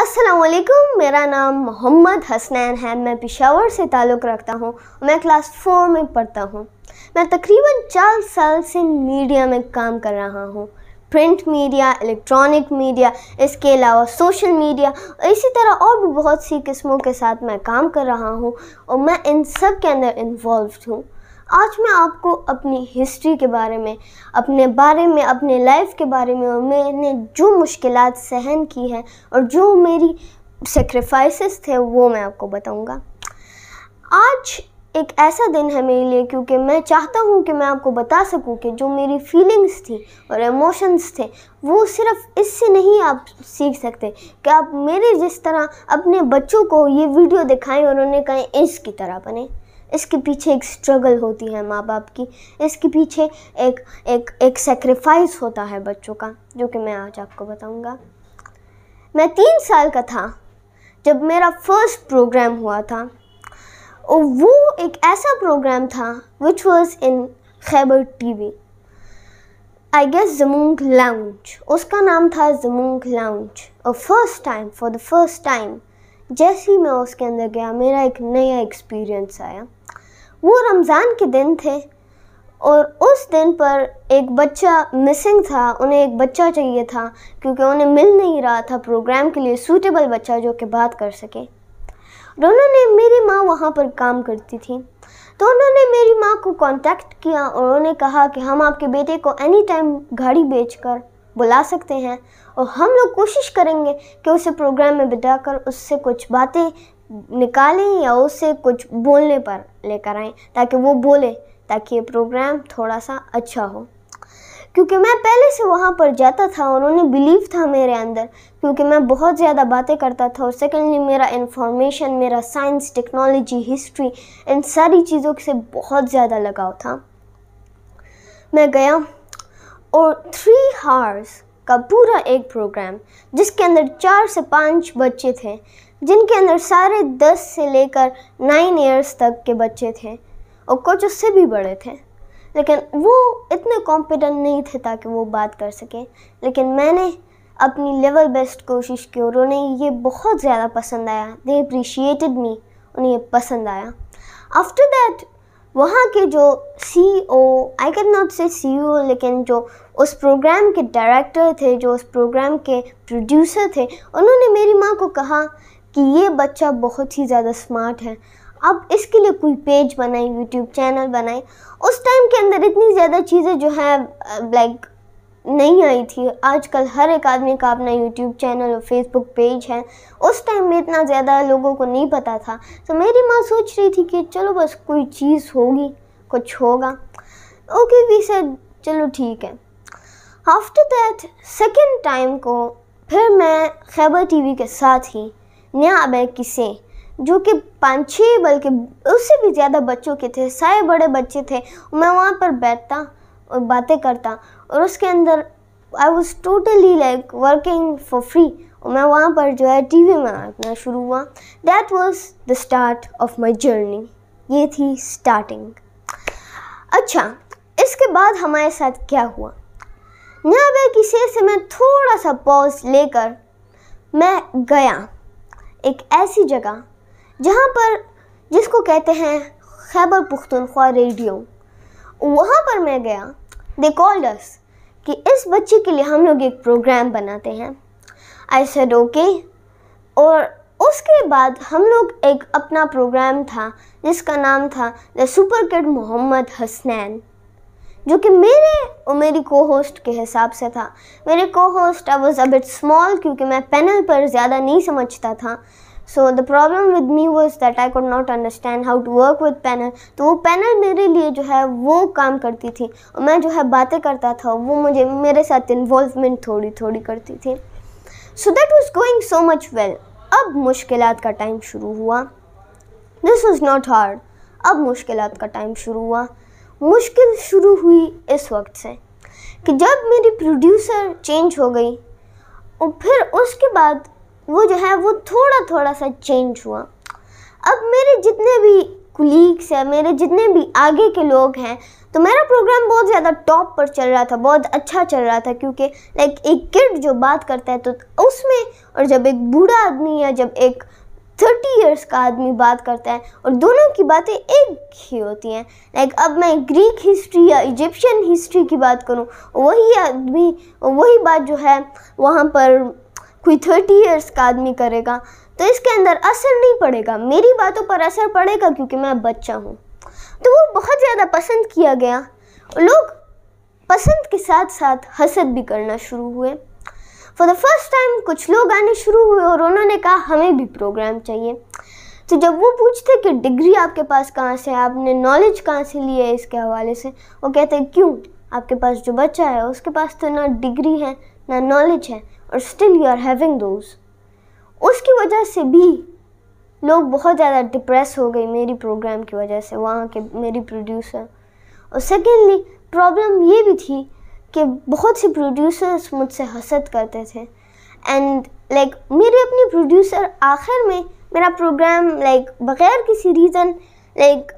असलकुम मेरा नाम मोहम्मद हसनैन है मैं पिशावर से ताल्लुक़ रखता हूँ मैं क्लास फोर में पढ़ता हूँ मैं तकरीबन चार साल से मीडिया में काम कर रहा हूँ प्रिंट मीडिया इलेक्ट्रॉनिक मीडिया इसके अलावा सोशल मीडिया इसी तरह और भी बहुत सी किस्मों के साथ मैं काम कर रहा हूँ और मैं इन सब के अंदर इन्वॉल्व हूँ आज मैं आपको अपनी हिस्ट्री के बारे में अपने बारे में अपने लाइफ के बारे में और मैंने जो मुश्किल सहन की हैं और जो मेरी सेक्रीफाइसेस थे वो मैं आपको बताऊंगा आज एक ऐसा दिन है मेरे लिए क्योंकि मैं चाहता हूँ कि मैं आपको बता सकूँ कि जो मेरी फीलिंग्स थी और इमोशंस थे वो सिर्फ इससे नहीं आप सीख सकते कि आप मेरे जिस तरह अपने बच्चों को ये वीडियो दिखाएं और उन्हें कहें इसकी तरह बने इसके पीछे एक स्ट्रगल होती है माँ बाप की इसके पीछे एक एक एक सेक्रीफाइस होता है बच्चों का जो कि मैं आज आपको बताऊंगा मैं तीन साल का था जब मेरा फर्स्ट प्रोग्राम हुआ था और वो एक ऐसा प्रोग्राम था which was in Khyber TV I guess जमूंग लाउंज उसका नाम था जमूंग लाउंज और first time for the first time जैसे ही मैं उसके अंदर गया मेरा एक नया एक्सपीरियंस आया वो रमज़ान के दिन थे और उस दिन पर एक बच्चा मिसिंग था उन्हें एक बच्चा चाहिए था क्योंकि उन्हें मिल नहीं रहा था प्रोग्राम के लिए सूटेबल बच्चा जो कि बात कर सके उन्होंने मेरी माँ वहाँ पर काम करती थी तो उन्होंने मेरी माँ को कांटेक्ट किया और उन्होंने कहा कि हम आपके बेटे को एनी टाइम गाड़ी बेचकर बुला सकते हैं और हम लोग कोशिश करेंगे कि उसे प्रोग्राम में बिठा कर उससे कुछ बातें निकालें या उससे कुछ बोलने पर लेकर आएँ ताकि वो बोले ताकि ये प्रोग्राम थोड़ा सा अच्छा हो क्योंकि मैं पहले से वहाँ पर जाता था और उन्हें बिलीव था मेरे अंदर क्योंकि मैं बहुत ज़्यादा बातें करता था और सेकेंडली मेरा इन्फॉर्मेशन मेरा साइंस टेक्नोलॉजी हिस्ट्री इन सारी चीज़ों से बहुत ज़्यादा लगाव था मैं गया और थ्री हार्स का पूरा एक प्रोग्राम जिसके अंदर चार से पाँच बच्चे थे जिनके अंदर सारे दस से लेकर नाइन ईयर्स तक के बच्चे थे और कुछ उससे भी बड़े थे लेकिन वो इतने कॉम्पिटेंट नहीं थे ताकि वो बात कर सकें लेकिन मैंने अपनी लेवल बेस्ट कोशिश की और उन्हें ये बहुत ज़्यादा पसंद आया दे अप्रिशिएटेड मी उन्हें ये पसंद आया आफ्टर दैट वहाँ के जो सी ओ आई कैन नॉट से सी ओ लेकिन जो उस प्रोग्राम के डायरेक्टर थे जो उस प्रोग्राम के प्रोड्यूसर थे उन्होंने मेरी माँ को कहा कि ये बच्चा बहुत ही ज़्यादा स्मार्ट है अब इसके लिए कोई पेज बनाए यूट्यूब चैनल बनाए उस टाइम के अंदर इतनी ज़्यादा चीज़ें जो है लाइक नहीं आई थी आजकल हर एक आदमी का अपना यूट्यूब चैनल और फेसबुक पेज है उस टाइम में इतना ज़्यादा लोगों को नहीं पता था तो मेरी माँ सोच रही थी कि चलो बस कोई चीज़ होगी कुछ होगा ओके वी से चलो ठीक है आफ्टर दैट सेकेंड टाइम को फिर मैं खैबर टीवी के साथ ही नया अब किसे जो कि पाँच छः बल्कि उससे भी ज़्यादा बच्चों के थे सारे बड़े बच्चे थे मैं वहाँ पर बैठता और बातें करता और उसके अंदर I was totally like working for free और मैं वहाँ पर जो है टी वी में आना शुरू हुआ that was the start of my journey ये थी स्टार्टिंग अच्छा इसके बाद हमारे साथ क्या हुआ यहाँ की से, से मैं थोड़ा सा पॉज लेकर मैं गया एक ऐसी जगह जहाँ पर जिसको कहते हैं खैबर पुख्तनख्वा रेडियो वहाँ पर मैं गया दे कॉल्ड अस कि इस बच्चे के लिए हम लोग एक प्रोग्राम बनाते हैं आई सेड ओके और उसके बाद हम लोग एक अपना प्रोग्राम था जिसका नाम था the super kid Mohammad Hasnain जो कि मेरे और मेरी को होस्ट के हिसाब से था मेरे को host I was a bit small क्योंकि मैं पैनल पर ज़्यादा नहीं समझता था so the problem with me was that I could not understand how to work with panel तो वो पैनल मेरे लिए जो है वो काम करती थी और मैं जो है बातें करता था वो मुझे मेरे साथ इन्वॉल्वमेंट थोड़ी थोड़ी करती थी so that was going so much well अब मुश्किल का टाइम शुरू हुआ दिस वॉज नॉट हार्ड अब मुश्किल का टाइम शुरू हुआ मुश्किल शुरू हुई इस वक्त से कि जब मेरी प्रोड्यूसर चेंज हो गई और फिर उसके बाद वो जो है वो थोड़ा थोड़ा सा चेंज हुआ अब मेरे जितने भी कुलीग्स हैं मेरे जितने भी आगे के लोग हैं तो मेरा प्रोग्राम बहुत ज़्यादा टॉप पर चल रहा था बहुत अच्छा चल रहा था क्योंकि लाइक एक किड जो बात करता है तो उसमें और जब एक बूढ़ा आदमी या जब एक थर्टी ईयर्स का आदमी बात करता है और दोनों की बातें एक ही होती हैं लाइक अब मैं ग्रीक हिस्ट्री या इजिप्शियन हिस्ट्री की बात करूँ वही आदमी वही बात जो है वहाँ पर कोई थर्टी ईयर्स का आदमी करेगा तो इसके अंदर असर नहीं पड़ेगा मेरी बातों पर असर पड़ेगा क्योंकि मैं बच्चा हूँ तो वो बहुत ज़्यादा पसंद किया गया लोग पसंद के साथ साथ हसद भी करना शुरू हुए फॉर द फर्स्ट टाइम कुछ लोग आने शुरू हुए और उन्होंने कहा हमें भी प्रोग्राम चाहिए तो जब वो पूछते कि डिग्री आपके पास कहाँ से है आपने नॉलेज कहाँ से ली है इसके हवाले से वो कहते हैं क्यों आपके पास जो बच्चा है उसके पास तो ना डिग्री है ना नॉलेज है और still you are having those उसकी वजह से भी लोग बहुत ज़्यादा डिप्रेस हो गई मेरी प्रोग्राम की वजह से वहाँ के मेरी प्रोड्यूसर और सेकेंडली प्रॉब्लम ये भी थी कि बहुत से प्रोड्यूसर्स मुझसे हसद करते थे एंड लाइक like, मेरे अपने प्रोड्यूसर आखिर में मेरा प्रोग्राम लाइक like, बग़ैर किसी रीज़न लाइक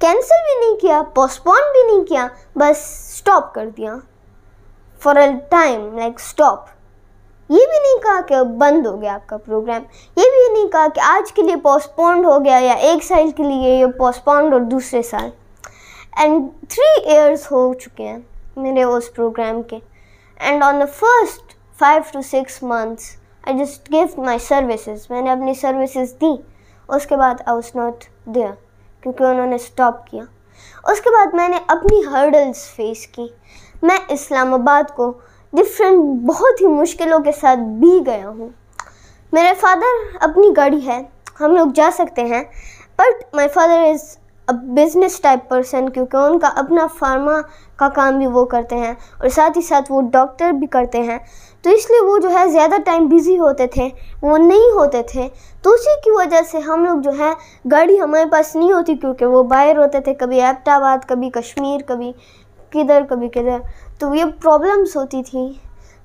कैंसिल भी नहीं किया पोस्टपोन भी नहीं किया बस स्टॉप कर दिया for a time like stop ये भी नहीं कहा कि बंद हो गया आपका प्रोग्राम ये भी नहीं कहा कि आज के लिए पोस्टपोन्ड हो गया या एक साल के लिए ये पोस्टपोन्ड और दूसरे साल एंड थ्री ईयर्स हो चुके हैं मेरे उस प्रोग्राम के and on the first five to six months I just give my services मैंने अपनी सर्विसेज दी उसके बाद आई उस नॉट दिया क्योंकि उन्होंने स्टॉप किया उसके बाद मैंने अपनी हर्डल्स फेस की मैं इस्लामाबाद को डिफरेंट बहुत ही मुश्किलों के साथ भी गया हूँ मेरे फादर अपनी गाड़ी है हम लोग जा सकते हैं but my father is a business type person क्योंकि उनका अपना फार्मा का काम भी वो करते हैं और साथ ही साथ वो डॉक्टर भी करते हैं तो इसलिए वो जो है ज़्यादा टाइम बिज़ी होते थे वो नहीं होते थे तो उसी की वजह से हम लोग जो है गाड़ी हमारे पास नहीं होती क्योंकि वो बाहर होते थे कभी एबटाबाद कभी कश्मीर कभी किधर कभी किधर तो ये प्रॉब्लम्स होती थी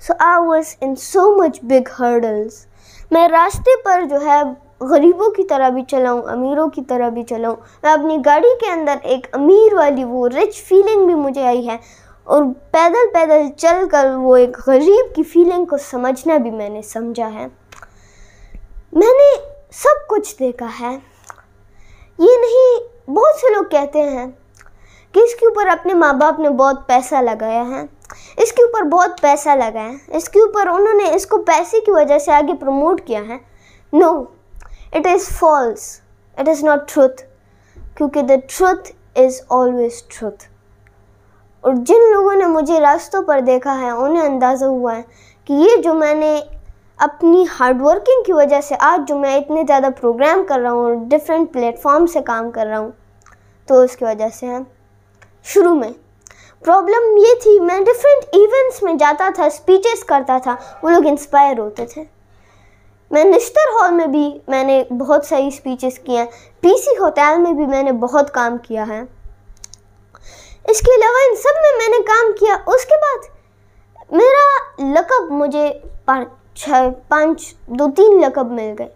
so I was in so much big hurdles मैं रास्ते पर जो है गरीबों की तरह भी चलाऊँ अमीरों की तरह भी चलाऊँ मैं अपनी गाड़ी के अंदर एक अमीर वाली वो रिच फीलिंग भी मुझे आई है और पैदल पैदल चल कर वो एक गरीब की फीलिंग को समझना भी मैंने समझा है मैंने सब कुछ देखा है ये नहीं बहुत से लोग कहते हैं कि इसके ऊपर अपने माँ बाप ने बहुत पैसा लगाया है इसके ऊपर बहुत पैसा लगाया है इसके ऊपर उन्होंने इसको पैसे की वजह से आगे प्रमोट किया है no it is false it is not truth क्योंकि the truth is always truth और जिन लोगों ने मुझे रास्तों पर देखा है उन्हें अंदाज़ा हुआ है कि ये जो मैंने अपनी हार्डवर्किंग की वजह से आज जो मैं इतने ज़्यादा प्रोग्राम कर रहा हूँ डिफरेंट प्लेटफॉर्म से काम कर रहा हूँ तो उसकी वजह से है शुरू में प्रॉब्लम ये थी मैं डिफरेंट इवेंट्स में जाता था स्पीचेस करता था वो लोग इंस्पायर होते थे मैं निश्तर हॉल में भी मैंने बहुत सारी स्पीचेस किए हैं पीसी होटल में भी मैंने बहुत काम किया है इसके अलावा इन सब में मैंने काम किया उसके बाद मेरा लकब मुझे पाँच छः पाँच दो तीन लकब मिल गए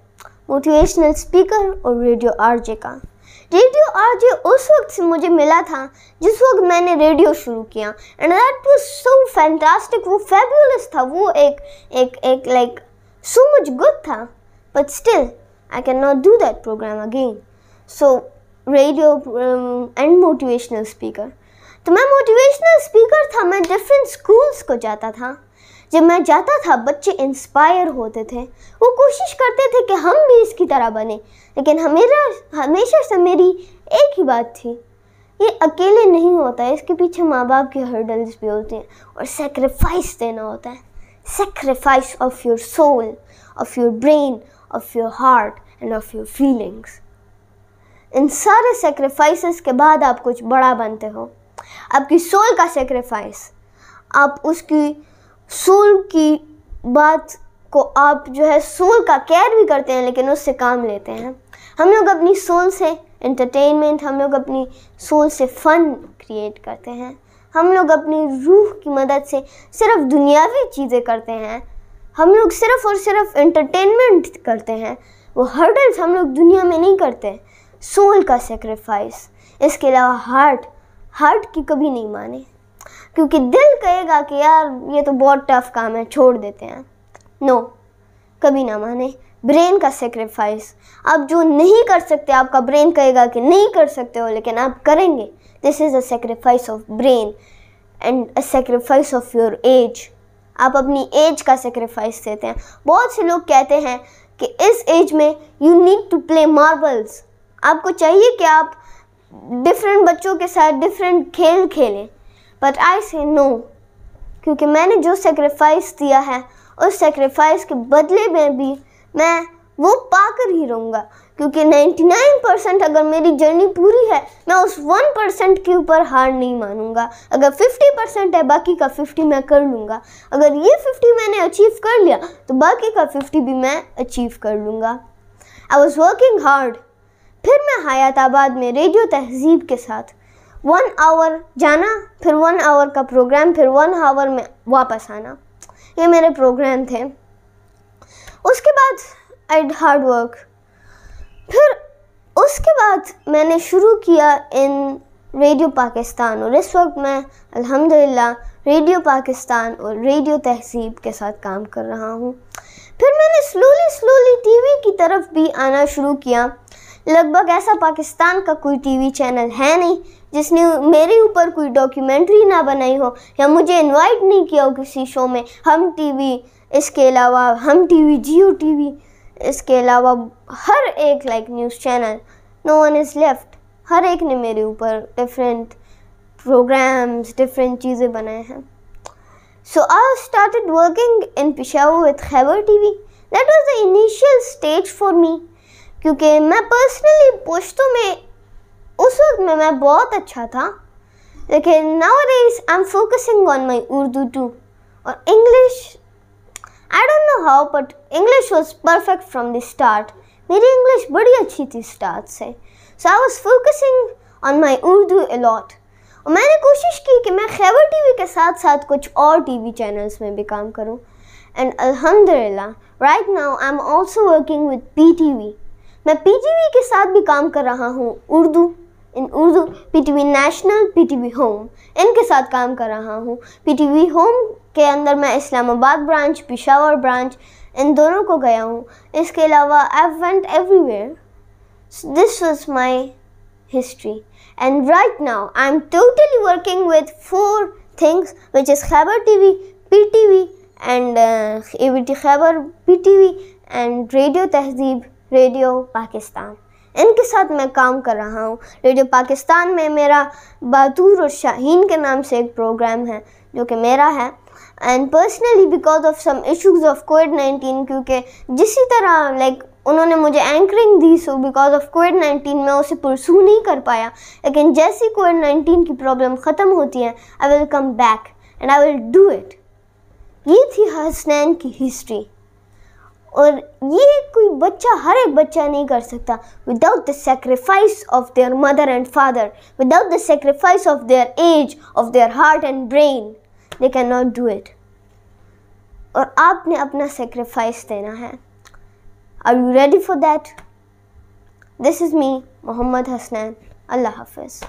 मोटिवेशनल स्पीकर और रेडियो आरजे का रेडियो आज उस वक्त से मुझे मिला था जिस वक्त मैंने रेडियो शुरू किया and that was so fantastic वो फैबुलस था वो एक एक एक लाइक सो मच गुड था but still I can not do that programme again so radio and motivational speaker तो मैं मोटिवेशनल स्पीकर था मैं डिफरेंट स्कूल्स को जाता था जब मैं जाता था बच्चे इंस्पायर होते थे वो कोशिश करते थे कि हम भी इसकी तरह बने लेकिन हमेरा हमेशा से मेरी एक ही बात थी ये अकेले नहीं होता है इसके पीछे माँ बाप की हर्डल्स भी होती हैं और सेक्रीफाइस देना होता है sacrifice of your soul of your brain of your heart and of your feelings इन सारे सेक्रीफाइस के बाद आप कुछ बड़ा बनते हो आपकी सोल का सेक्रीफाइस आप उसकी सोल की बात को आप जो है सोल का केयर भी करते हैं लेकिन उससे काम लेते हैं हम लोग अपनी सोल से एंटरटेनमेंट हम लोग अपनी सोल से फन क्रिएट करते हैं हम लोग अपनी रूह की मदद से सिर्फ दुनियावी चीज़ें करते हैं हम लोग सिर्फ और सिर्फ एंटरटेनमेंट करते हैं वो हर्डल्स हम लोग दुनिया में नहीं करते सोल का सेक्रीफाइस इसके अलावा हार्ट हार्ट की कभी नहीं माने क्योंकि दिल कहेगा कि यार ये तो बहुत टफ काम है छोड़ देते हैं नो कभी ना माने ब्रेन का सेक्रीफाइस आप जो नहीं कर सकते आपका ब्रेन कहेगा कि नहीं कर सकते हो लेकिन आप करेंगे this is a sacrifice of brain and a sacrifice of your age आप अपनी एज का सेक्रीफाइस देते हैं बहुत से लोग कहते हैं कि इस एज में you need to play marbles आपको चाहिए कि आप डिफरेंट बच्चों के साथ डिफरेंट खेल खेलें बट आई से नो क्योंकि मैंने जो सेक्रीफाइस दिया है उस सेक्रीफाइस के बदले में भी मैं वो पाकर ही रहूँगा क्योंकि 99 परसेंट अगर मेरी जर्नी पूरी है मैं उस 1 परसेंट के ऊपर हार नहीं मानूंगा अगर 50 परसेंट है बाकी का 50 मैं कर लूँगा अगर ये 50 मैंने अचीव कर लिया तो बाकी का 50 भी मैं अचीव कर लूँगा आई वॉज़ वर्किंग हार्ड फिर मैं हयात आबाद में रेडियो तहजीब के साथ वन आवर जाना फिर वन आवर का प्रोग्राम फिर वन आवर में वापस आना ये मेरे प्रोग्राम थे उसके बाद एड हार्ड वर्क फिर उसके बाद मैंने शुरू किया इन रेडियो पाकिस्तान और इस वक्त मैं अल्हम्दुलिल्लाह रेडियो पाकिस्तान और रेडियो तहसीब के साथ काम कर रहा हूँ फिर मैंने स्लोली स्लोली टीवी की तरफ भी आना शुरू किया लगभग ऐसा पाकिस्तान का कोई टीवी चैनल है नहीं जिसने मेरे ऊपर कोई डॉक्यूमेंट्री ना बनाई हो या मुझे इनवाइट नहीं किया हो किसी शो में हम टीवी इसके अलावा हम टीवी जियो टीवी इसके अलावा हर एक like news channel no one is left हर एक ने मेरे ऊपर डिफरेंट प्रोग्राम्स डिफरेंट चीज़ें बनाए हैं so I started working in Peshawar with Khyber TV. That was the initial stage for me क्योंकि मैं पर्सनली पुश्तों में उस वक्त में मैं बहुत अच्छा था लेकिन nowadays I am focusing on my Urdu too और English I don't know how but English was perfect from the start मेरी इंग्लिश बड़ी अच्छी थी स्टार्ट से so I was focusing on my Urdu a lot और मैंने कोशिश की कि मैं खैबर वी के साथ साथ कुछ और टी वी चैनल्स में भी काम करूँ एंड अलहमदिल्ला right now I am also working with P V मैं पीटीवी के साथ भी काम कर रहा हूँ Urdu in Urdu PTV national PTV home इनके साथ काम कर रहा हूँ पीटीवी होम के अंदर मैं इस्लामाबाद ब्रांच पिशावर ब्रांच इन दोनों को गया हूँ इसके अलावा I went everywhere this was my history and right now I am totally working with four things which is Khyber T V P T V and A T Khyber P T V and radio Tehzeeb radio Pakistan इनके साथ मैं काम कर रहा हूँ radio Pakistan में मेरा बतूर और शाहीन के नाम से एक प्रोग्राम है जो कि मेरा है and personally because of some issues of COVID nineteen क्योंकि जिसी तरह लाइक like, उन्होंने मुझे एंकरिंग दी so because of COVID nineteen मैं उसे पुरसू नहीं कर पाया लेकिन जैसी कोविड नाइन्टीन की प्रॉब्लम ख़त्म होती है I will come back and I will do it ये थी हसनैन की हिस्ट्री और ये कोई बच्चा हर एक बच्चा नहीं कर सकता without the sacrifice of their mother and father without the sacrifice of their age of their heart and brain they can not do it और आपने अपना सेक्रीफाइस देना है are you ready for that this is me Mohammad Hasnain अल्लाह हाफिज़